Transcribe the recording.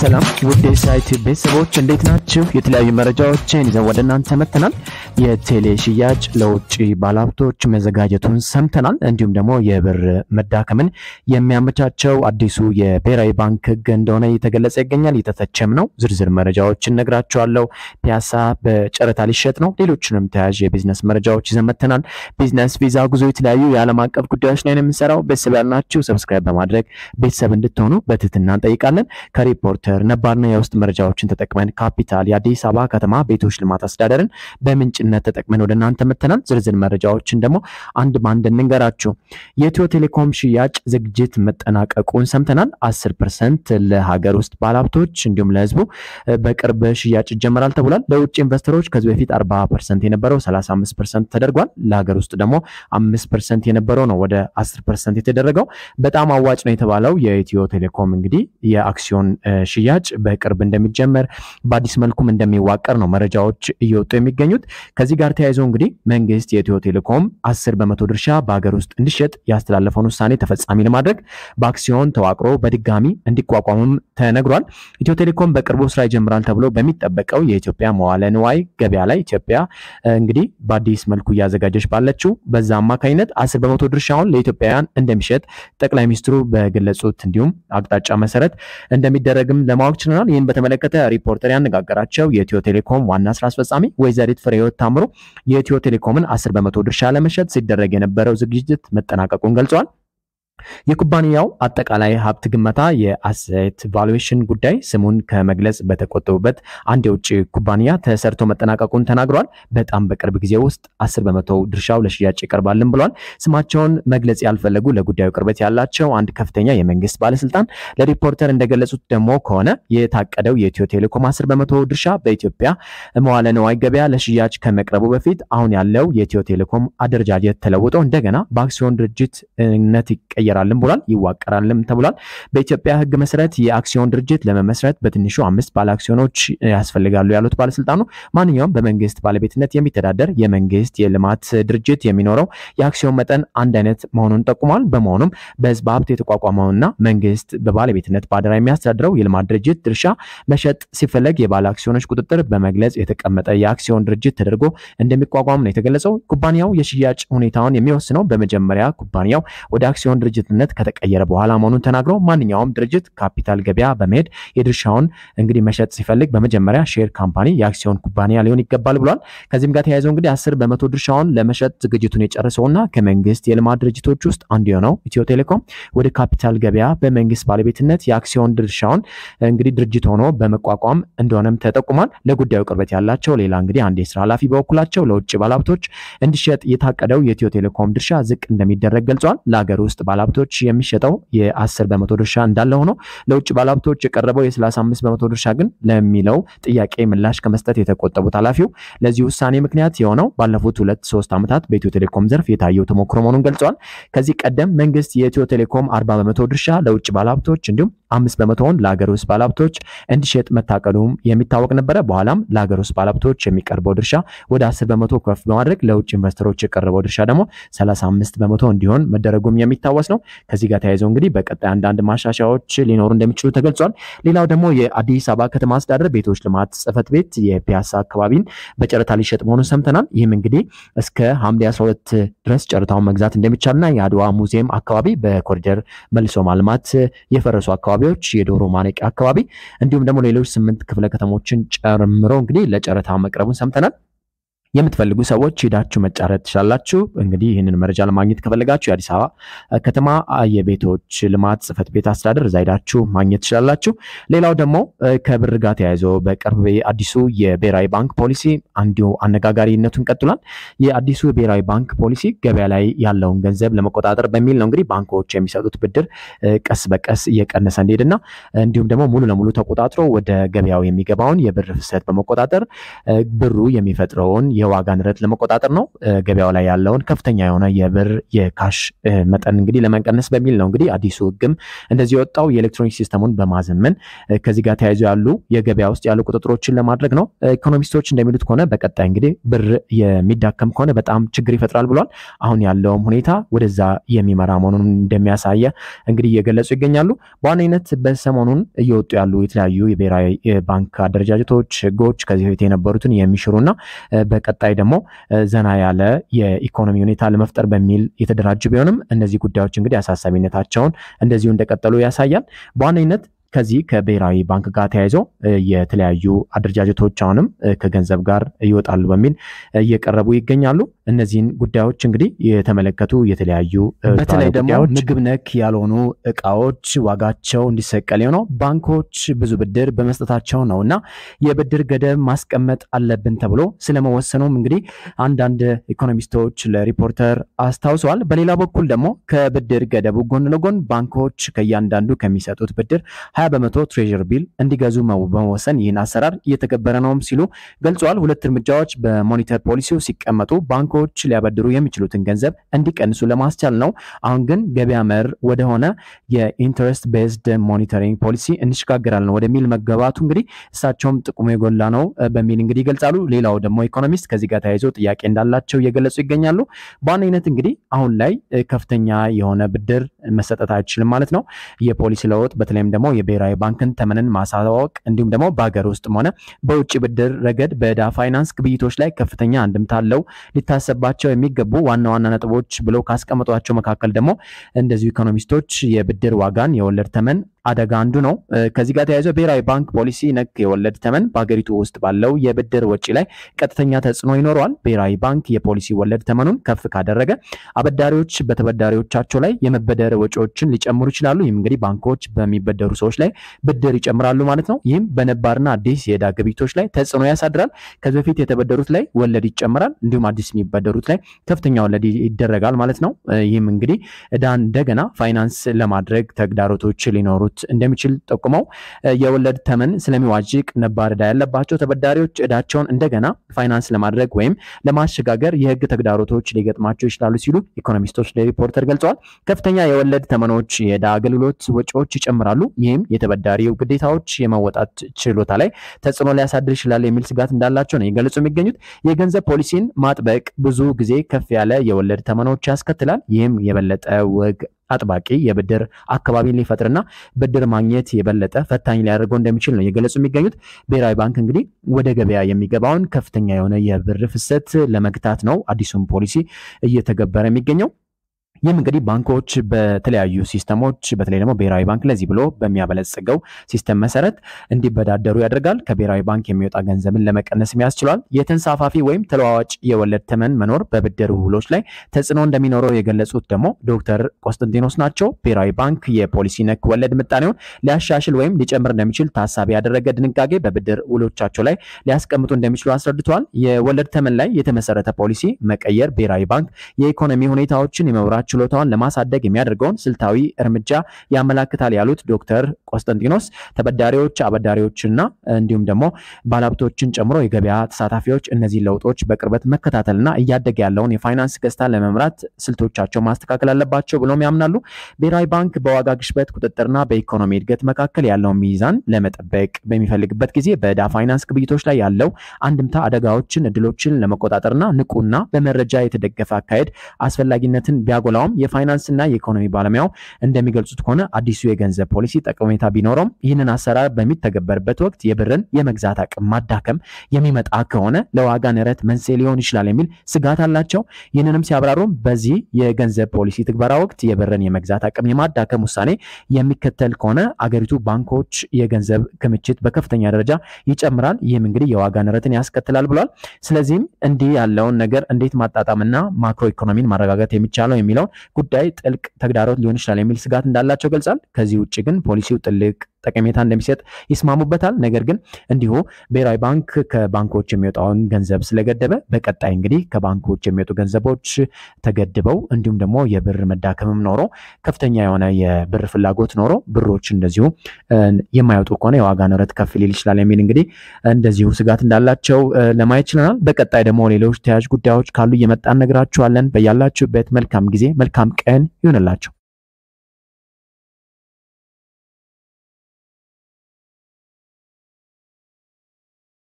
ሰላም ውድ የሳይት ቤተሰቦች እንዴት ናችሁ? የተለያዩ መረጃዎችን ይዘን ወደ እናንተ መጥተናል። የቴሌ ሽያጭ ለውጭ ባለሀብቶች መዘጋጀቱን ሰምተናል። እንዲሁም ደግሞ የብር መዳከምን የሚያመቻቸው አዲሱ የብሔራዊ ባንክ ሕግ እንደሆነ እየተገለጸ ይገኛል። እየተተቸም ነው። ዝርዝር መረጃዎችን ነግራችኋለሁ። ፒያሳ በጨረታ ሊሸጥ ነው። ሌሎችንም ተያዥ የቢዝነስ መረጃዎች ይዘን መጥተናል። ቢዝነስ ቪዛ፣ ጉዞ፣ የተለያዩ የዓለም አቀፍ ጉዳዮች ላይ ነው የምንሰራው። ቤተሰብ ያልናችሁ ሰብስክራይብ በማድረግ ቤተሰብ እንድትሆኑ በትህትና እንጠይቃለን። ከሪፖርት ሴክተር ነባርና የውስጥ መረጃዎችን ተጠቅመን ካፒታል የአዲስ አበባ ከተማ ቤቶች ልማት አስተዳደርን በምንጭነት ተጠቅመን ወደ እናንተ መተናል። ዝርዝር መረጃዎችን ደግሞ አንድ ማንድ እንንገራችሁ። የኢትዮ ቴሌኮም ሽያጭ ዝግጅት መጠናቀቁን ሰምተናል። አስር ፐርሰንት ለሀገር ውስጥ ባለሀብቶች እንዲሁም ለህዝቡ በቅርብ ሽያጭ ይጀመራል ተብሏል። ለውጭ ኢንቨስተሮች ከዚህ በፊት አርባ ፐርሰንት የነበረው ሰላሳ አምስት ፐርሰንት ተደርጓል። ለሀገር ውስጥ ደግሞ አምስት ፐርሰንት የነበረው ነው ወደ አስር ፐርሰንት የተደረገው። በጣም አዋጭ ነው የተባለው የኢትዮ ቴሌኮም እንግዲህ የአክሲዮን ሽያጭ በቅርብ እንደሚጀመር በአዲስ መልኩም እንደሚዋቀር ነው መረጃዎች እየወጡ የሚገኙት። ከዚህ ጋር ተያይዞ እንግዲህ መንግስት የኢትዮ ቴሌኮም አስር በመቶ ድርሻ በሀገር ውስጥ እንዲሸጥ ያስተላለፈውን ውሳኔ ተፈጻሚ ለማድረግ በአክሲዮን ተዋቅሮ በድጋሚ እንዲቋቋምም ተነግሯል። ኢትዮ ቴሌኮም በቅርቡ ስራ ይጀምራል ተብሎ በሚጠበቀው የኢትዮጵያ መዋለ ንዋይ ገበያ ላይ ኢትዮጵያ እንግዲህ በአዲስ መልኩ እያዘጋጀች ባለችው በዛ አማካኝነት አስር በመቶ ድርሻውን ለኢትዮጵያውያን እንደሚሸጥ ጠቅላይ ሚኒስትሩ በገለጹት እንዲሁም አቅጣጫ መሰረት እንደሚደረግም ለማወቅ ችለናል። ይህን በተመለከተ ሪፖርተር ያነጋገራቸው የኢትዮ ቴሌኮም ዋና ስራ አስፈጻሚ ወይዘሪት ፍሬህይወት ታምሩ የኢትዮ ቴሌኮምን አስር በመቶ ድርሻ ለመሸጥ ሲደረግ የነበረው ዝግጅት መጠናቀቁን ገልጿል። የኩባንያው አጠቃላይ ሀብት ግመታ የአሴት ቫሉዌሽን ጉዳይ ስሙን ከመግለጽ በተቆጠቡበት አንድ የውጭ ኩባንያ ተሰርቶ መጠናቀቁን ተናግሯል። በጣም በቅርብ ጊዜ ውስጥ አስር በመቶ ድርሻው ለሽያጭ ይቀርባልን ብሏል። ስማቸውን መግለጽ ያልፈለጉ ለጉዳዩ ቅርበት ያላቸው አንድ ከፍተኛ የመንግስት ባለስልጣን ለሪፖርተር እንደገለጹት ደግሞ ከሆነ የታቀደው የኢትዮ ቴሌኮም አስር በመቶ ድርሻ በኢትዮጵያ መዋለ ነዋይ ገበያ ለሽያጭ ከመቅረቡ በፊት አሁን ያለው የኢትዮ ቴሌኮም አደረጃጀት ተለውጦ እንደገና በአክሲዮን ድርጅትነት ይቀየራል ይነገራልም ብሏል፣ ይዋቀራልም ተብሏል። በኢትዮጵያ ህግ መሰረት የአክሲዮን ድርጅት ለመመስረት በትንሹ አምስት ባለ አክሲዮኖች ያስፈልጋሉ ያሉት ባለስልጣኑ ማንኛውም በመንግስት ባለቤትነት የሚተዳደር የመንግስት የልማት ድርጅት የሚኖረው የአክሲዮን መጠን አንድ አይነት መሆኑን ጠቁሟል። በመሆኑም በህዝብ ሀብት የተቋቋመውና መንግስት በባለቤትነት በአደራ የሚያስተዳድረው የልማት ድርጅት ድርሻ መሸጥ ሲፈለግ የባለ አክሲዮኖች ቁጥጥር በመግለጽ የተቀመጠ የአክሲዮን ድርጅት ተደርጎ እንደሚቋቋም ነው የተገለጸው። ኩባንያው የሽያጭ ሁኔታውን የሚወስነው በመጀመሪያ ኩባንያው ወደ አክሲዮን ድርጅት ባለቤትነት ከተቀየረ በኋላ መሆኑን ተናግረው ማንኛውም ድርጅት ካፒታል ገበያ በመሄድ የድርሻውን እንግዲህ መሸጥ ሲፈልግ በመጀመሪያ ሼር ካምፓኒ የአክሲዮን ኩባንያ ሊሆን ይገባል ብሏል። ከዚህም ጋር ተያይዘው እንግዲህ አስር በመቶ ድርሻውን ለመሸጥ ዝግጅቱን የጨረሰውና ከመንግስት የልማት ድርጅቶች ውስጥ አንዱ የሆነው ኢትዮ ቴሌኮም ወደ ካፒታል ገበያ በመንግስት ባለቤትነት የአክሲዮን ድርሻውን እንግዲህ ድርጅት ሆኖ በመቋቋም እንደሆነም ተጠቁሟል። ለጉዳዩ ቅርበት ያላቸው ሌላ እንግዲህ አንድ የስራ ኃላፊ በበኩላቸው ለውጭ ባለሀብቶች እንዲሸጥ የታቀደው የኢትዮ ቴሌኮም ድርሻ ዝቅ እንደሚደረግ ገልጿል። ለሀገር ውስጥ ባለሀብቶ ባለሀብቶች የሚሸጠው የ10 በመቶ ድርሻ እንዳለ ሆኖ ለውጭ ባለሀብቶች የቀረበው የ35 በመቶ ድርሻ ግን ለሚለው ጥያቄ ምላሽ ከመስጠት የተቆጠቡት ኃላፊው ለዚህ ውሳኔ ምክንያት የሆነው ባለፉት ሁለት ሶስት ዓመታት በኢትዮ ቴሌኮም ዘርፍ የታየው ተሞክሮ መሆኑን ገልጸዋል። ከዚህ ቀደም መንግስት የኢትዮ ቴሌኮም 40 በመቶ ድርሻ ለውጭ ባለሀብቶች እንዲሁም አምስት በመቶውን ለሀገር ውስጥ ባለሀብቶች እንዲሸጥ መታቀዱም የሚታወቅ ነበረ። በኋላም ለሀገር ውስጥ ባለሀብቶች የሚቀርበው ድርሻ ወደ አስር በመቶ ከፍ በማድረግ ለውጭ ኢንቨስተሮች የቀረበው ድርሻ ደግሞ ሰላሳ አምስት በመቶ እንዲሆን መደረጉም የሚታወስ ነው። ከዚህ ጋር ተያይዘው እንግዲህ በቀጣይ አንዳንድ ማሻሻያዎች ሊኖሩ እንደሚችሉ ተገልጿል። ሌላው ደግሞ የአዲስ አበባ ከተማ አስተዳደር ቤቶች ልማት ጽሕፈት ቤት የፒያሳ አካባቢን በጨረታ ሊሸጥ መሆኑን ሰምተናል። ይህም እንግዲህ እስከ ሐምሌ 12 ድረስ ጨረታውን መግዛት እንደሚቻልና የአድዋ ሙዚየም አካባቢ በኮሪደር መልሶ ማልማት የፈረሱ አካባቢ አካባቢዎች የዶሮ ማነቂያ አካባቢ እንዲሁም ደግሞ ሌሎች ስምንት ክፍለ ከተሞችን ጨምሮ እንግዲህ ለጨረታ መቅረቡን ሰምተናል። የምትፈልጉ ሰዎች ሄዳችሁ መጫረት ትችላላችሁ። እንግዲህ ይህንን መረጃ ለማግኘት ከፈለጋችሁ የአዲስ አበባ ከተማ የቤቶች ልማት ጽፈት ቤት አስተዳደር እዛ ሄዳችሁ ማግኘት ትችላላችሁ። ሌላው ደግሞ ከብር ጋር ተያይዞ በቅርብ አዲሱ የብሔራዊ ባንክ ፖሊሲ አንዱ አነጋጋሪነቱን ቀጥሏል። የአዲሱ የብሔራዊ ባንክ ፖሊሲ ገበያ ላይ ያለውን ገንዘብ ለመቆጣጠር በሚል ነው እንግዲህ ባንኮች የሚሰጡት ብድር ቀስ በቀስ እየቀነሰ እንዲሄድና እንዲሁም ደግሞ ሙሉ ለሙሉ ተቆጣጥሮ ወደ ገበያው የሚገባውን የብር ፍሰት በመቆጣጠር ብሩ የሚፈጥረውን የዋጋ ንረት ለመቆጣጠር ነው። ገበያው ላይ ያለውን ከፍተኛ የሆነ የብር የካሽ መጠን እንግዲህ ለመቀነስ በሚል ነው እንግዲህ አዲሱ ህግም እንደዚህ የወጣው የኤሌክትሮኒክ ሲስተሙን በማዘመን ከዚህ ጋር ተያይዞ ያሉ የገበያ ውስጥ ያሉ ቁጥጥሮችን ለማድረግ ነው። ኢኮኖሚስቶች እንደሚሉት ከሆነ በቀጣይ እንግዲህ ብር የሚዳከም ከሆነ በጣም ችግር ይፈጥራል ብሏል። አሁን ያለውም ሁኔታ ወደዛ የሚመራ መሆኑን እንደሚያሳየ እንግዲህ እየገለጹ ይገኛሉ። በዋነኝነት በሰሞኑን እየወጡ ያሉ የተለያዩ የብሔራዊ ባንክ አደረጃጀቶች ህጎች ከዚህ በፊት የነበሩትን የሚሽሩና በቀጣይ ደግሞ ዘና ያለ የኢኮኖሚ ሁኔታ ለመፍጠር በሚል የተደራጁ ቢሆንም እነዚህ ጉዳዮች እንግዲህ አሳሳቢነታቸውን እንደዚሁ እንደቀጠሉ ያሳያል። በዋነኝነት ከዚህ ከብሔራዊ ባንክ ጋር ተያይዞ የተለያዩ አደረጃጀቶች አሁንም ከገንዘብ ጋር ይወጣሉ በሚል እየቀረቡ ይገኛሉ። እነዚህን ጉዳዮች እንግዲህ የተመለከቱ የተለያዩ በተለይ ደግሞ ምግብ ነክ ያልሆኑ እቃዎች ዋጋቸው እንዲሰቀል የሆነው ባንኮች ብዙ ብድር በመስጠታቸው ነው እና የብድር ገደብ ማስቀመጥ አለብን ተብሎ ስለመወሰኑም እንግዲህ አንዳንድ ኢኮኖሚስቶች ለሪፖርተር አስታውሰዋል። በሌላ በኩል ደግሞ ከብድር ገደቡ ጎን ለጎን ባንኮች ከእያንዳንዱ ከሚሰጡት ብድር ሀያ በመቶ ትሬዥር ቢል እንዲገዙ በመወሰን ይህን አሰራር እየተገበረ ነውም ሲሉ ገልጸዋል። ሁለት እርምጃዎች በሞኒተር ፖሊሲው ሲቀመጡ ባንኮ ባንኮች ሊያበድሩ የሚችሉትን ገንዘብ እንዲቀንሱ ለማስቻል ነው። አሁን ግን ገበያ መር ወደሆነ የኢንተረስት ቤዝድ ሞኒተሪንግ ፖሊሲ እንሸጋገራለን ወደሚል መገባቱ እንግዲህ እሳቸውም ጥቅሙ የጎላ ነው በሚል እንግዲህ ይገልጻሉ። ሌላው ደግሞ ኢኮኖሚስት ከዚህ ጋር ተያይዞ ጥያቄ እንዳላቸው እየገለጹ ይገኛሉ። በዋነኝነት እንግዲህ አሁን ላይ ከፍተኛ የሆነ ብድር መሰጠት አይችልም ማለት ነው። የፖሊሲ ለውጥ በተለይም ደግሞ የብሔራዊ ባንክን ተመንን ማሳወቅ እንዲሁም ደግሞ በሀገር ውስጥም ሆነ በውጭ ብድር ረገድ በዕዳ ፋይናንስ ግብይቶች ላይ ከፍተኛ አንድምታ አለው ሊታሰ ሊታሰባቸው የሚገቡ ዋና ዋና ነጥቦች ብለው ካስቀመጧቸው መካከል ደግሞ እንደዚሁ ኢኮኖሚስቶች የብድር ዋጋን የወለድ ተመን አደጋ አንዱ ነው። ከዚህ ጋር ተያይዞ ብሔራዊ ባንክ ፖሊሲ ነክ የወለድ ተመን በሀገሪቱ ውስጥ ባለው የብድር ወጪ ላይ ቀጥተኛ ተጽዕኖ ይኖረዋል። ብሔራዊ ባንክ የፖሊሲ ወለድ ተመኑን ከፍ ካደረገ አበዳሪዎች በተበዳሪዎቻቸው ላይ የመበደር ወጪዎችን ሊጨምሩ ይችላሉ። ይህም እንግዲህ ባንኮች በሚበደሩ ሰዎች ላይ ብድር ይጨምራሉ ማለት ነው። ይህም በነባርና አዲስ የዕዳ ግብይቶች ላይ ተጽዕኖ ያሳድራል። ከዚህ በፊት የተበደሩት ላይ ወለድ ይጨምራል። እንዲሁም አዲስ የሚበ የሚበደሩት ላይ ከፍተኛ ወለድ ይደረጋል ማለት ነው። ይህም እንግዲህ እዳን እንደገና ፋይናንስ ለማድረግ ተግዳሮቶች ሊኖሩት እንደሚችል ጠቁመው የወለድ ተመን ስለሚዋዥቅ ነባር እዳ ያለባቸው ተበዳሪዎች እዳቸውን እንደገና ፋይናንስ ለማድረግ ወይም ለማሸጋገር የህግ ተግዳሮቶች ሊገጥማቸው ይችላሉ ሲሉ ኢኮኖሚስቶች ለሪፖርተር ገልጸዋል። ከፍተኛ የወለድ ተመኖች የእዳ አገልግሎት ወጪዎች ይጨምራሉ። ይህም የተበዳሪው ግዴታዎች የመወጣት ችሎታ ላይ ተጽዕኖ ሊያሳድር ይችላል የሚል ስጋት እንዳላቸው ነው የገለጹ የሚገኙት የገንዘብ ፖሊሲን ማጥበቅ ብዙ ጊዜ ከፍ ያለ የወለድ ተመኖች ያስከትላል። ይህም የበለጠ ወግ አጥባቂ የብድር አካባቢን ሊፈጥርና ብድር ማግኘት የበለጠ ፈታኝ ሊያደርገው እንደሚችል ነው የገለጹ የሚገኙት። ብሔራዊ ባንክ እንግዲህ ወደ ገበያ የሚገባውን ከፍተኛ የሆነ የብር ፍሰት ለመግታት ነው አዲሱን ፖሊሲ እየተገበረ የሚገኘው። ይህም እንግዲህ ባንኮች በተለያዩ ሲስተሞች በተለይ ደግሞ ብሔራዊ ባንክ ለዚህ ብሎ በሚያበለጽገው ሲስተም መሰረት እንዲበዳደሩ ያደርጋል። ከብሔራዊ ባንክ የሚወጣ ገንዘብን ለመቀነስም ያስችሏል። የተንሳፋፊ ወይም ተለዋዋጭ የወለድ ተመን መኖር በብድር ውሎች ላይ ተጽዕኖ እንደሚኖረው የገለጹት ደግሞ ዶክተር ቆስጠንጢኖስ ናቸው። ብሔራዊ ባንክ የፖሊሲ ነክ ወለድ ምጣኔውን ሊያሻሽል ወይም ሊጨምር እንደሚችል ታሳቢ ያደረገ ድንጋጌ በብድር ውሎቻቸው ላይ ሊያስቀምጡ እንደሚችሉ አስረድተዋል። የወለድ ተመን ላይ የተመሰረተ ፖሊሲ መቀየር ብሔራዊ ባንክ የኢኮኖሚ ሁኔታዎችን የመብራት ችሎታውን ለማሳደግ የሚያደርገውን ስልታዊ እርምጃ ያመላክታል ያሉት ዶክተር ቆስጠንጢኖስ ተበዳሪዎች፣ አበዳሪዎችና እንዲሁም ደግሞ ባለሀብቶችን ጨምሮ የገበያ ተሳታፊዎች እነዚህ ለውጦች በቅርበት መከታተልና እያደገ ያለውን የፋይናንስ ገስታ ለመምራት ስልቶቻቸው ማስተካከል አለባቸው ብሎም ያምናሉ። ብሔራዊ ባንክ በዋጋ ግሽበት ቁጥጥርና በኢኮኖሚ እድገት መካከል ያለውን ሚዛን ለመጠበቅ በሚፈልግበት ጊዜ በዕዳ ፋይናንስ ግብይቶች ላይ ያለው አንድምታ አደጋዎችን፣ እድሎችን ለመቆጣጠርና ንቁና በመረጃ የተደገፈ አካሄድ አስፈላጊነትን ቢያጎላ በኋላውም የፋይናንስና የኢኮኖሚ ባለሙያው እንደሚገልጹት ከሆነ አዲሱ የገንዘብ ፖሊሲ ጠቀሜታ ቢኖረውም ይህንን አሰራር በሚተገበርበት ወቅት የብርን የመግዛት አቅም ማዳከም የሚመጣ ከሆነ ለዋጋ ንረት መንስኤ ሊሆን ይችላል የሚል ስጋት አላቸው። ይህንንም ሲያብራሩም በዚህ የገንዘብ ፖሊሲ ትግበራ ወቅት የብርን የመግዛት አቅም የማዳከም ውሳኔ የሚከተል ከሆነ አገሪቱ ባንኮች የገንዘብ ክምችት በከፍተኛ ደረጃ ይጨምራል። ይህም እንግዲህ የዋጋ ንረትን ያስከትላል ብሏል። ስለዚህም እንዲህ ያለውን ነገር እንዴት ማጣጣምና ማክሮ ኢኮኖሚን ማረጋጋት የሚቻለው የሚለው ጉዳይ ጥልቅ ተግዳሮት ሊሆን ይችላል የሚል ስጋት እንዳላቸው ገልጻል። ከዚህ ውጭ ግን ፖሊሲው ጥልቅ ጠቀሜታ እንደሚሰጥ ይስማሙበታል። ነገር ግን እንዲሁ ብሔራዊ ባንክ ከባንኮች የሚወጣውን ገንዘብ ስለገደበ በቀጣይ እንግዲህ ከባንኮች የሚወጡ ገንዘቦች ተገድበው እንዲሁም ደግሞ የብር መዳከምም ኖሮ ከፍተኛ የሆነ የብር ፍላጎት ኖሮ ብሮች እንደዚሁ የማይወጡ ከሆነ የዋጋ ንረት ከፍ ሊል ይችላል የሚል እንግዲህ እንደዚሁ ስጋት እንዳላቸው ለማየት ችለናል። በቀጣይ ደግሞ ሌሎች ተያዥ ጉዳዮች ካሉ እየመጣን ነግራችኋለን። በያላችሁበት መልካም ጊዜ መልካም ቀን ይሆንላቸው።